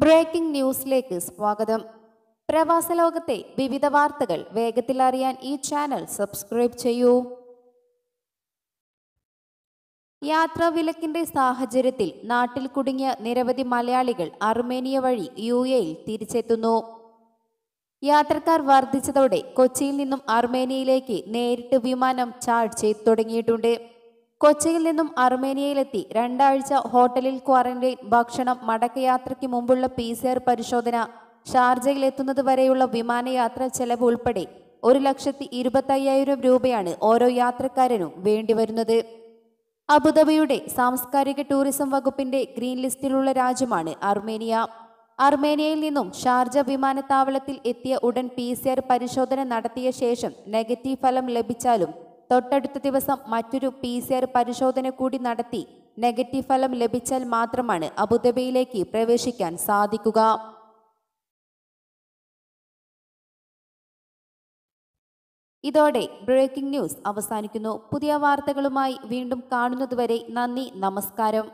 breaking ന്യൂസിലേക്ക് സ്വാഗതം പ്രവാസ ലോകത്തെ വിവിധ വാർത്തകൾ വേഗത്തിൽ അറിയാൻ ഈ ചാനൽ സബ്സ്ക്രൈബ് ചെയ്യൂ യാത്രാ വിലക്കിന്റെ സാഹചര്യത്തിൽ നാട്ടിൽ കുടുങ്ങിയ നിരവധി മലയാളികൾ അർമേനിയ വഴി യു എയിൽ തിരിച്ചെത്തുന്നു യാത്രക്കാർ വർദ്ധിച്ചതോടെ കൊച്ചിയിൽ നിന്നും അർമേനിയയിലേക്ക് നേരിട്ട് വിമാനം ചാർജ് ചെയ്തു തുടങ്ങിയിട്ടുണ്ട് കൊച്ചിയിൽ നിന്നും അർമേനിയയിലെത്തി രണ്ടാഴ്ച ഹോട്ടലിൽ ക്വാറന്റൈൻ ഭക്ഷണം മടക്കയാത്രയ്ക്ക് മുമ്പുള്ള പി സി ആർ പരിശോധന ഷാർജയിലെത്തുന്നത് വരെയുള്ള വിമാനയാത്ര ചെലവ് ഉൾപ്പെടെ ഒരു ലക്ഷത്തി ഇരുപത്തയ്യായിരം രൂപയാണ് ഓരോ യാത്രക്കാരനും വേണ്ടിവരുന്നത് അബുദാബിയുടെ സാംസ്കാരിക ടൂറിസം വകുപ്പിന്റെ ഗ്രീൻ ലിസ്റ്റിലുള്ള രാജ്യമാണ് അർമേനിയ അർമേനിയയിൽ നിന്നും ഷാർജ വിമാനത്താവളത്തിൽ എത്തിയ ഉടൻ പി പരിശോധന നടത്തിയ ശേഷം നെഗറ്റീവ് ഫലം ലഭിച്ചാലും തൊട്ടടുത്ത ദിവസം മറ്റൊരു പി സി ആർ പരിശോധന കൂടി നടത്തി നെഗറ്റീവ് ഫലം ലഭിച്ചാൽ മാത്രമാണ് അബുദാബിയിലേക്ക് പ്രവേശിക്കാൻ സാധിക്കുക ഇതോടെ ബ്രേക്കിംഗ് ന്യൂസ് അവസാനിക്കുന്നു പുതിയ വാർത്തകളുമായി വീണ്ടും കാണുന്നതുവരെ നന്ദി നമസ്കാരം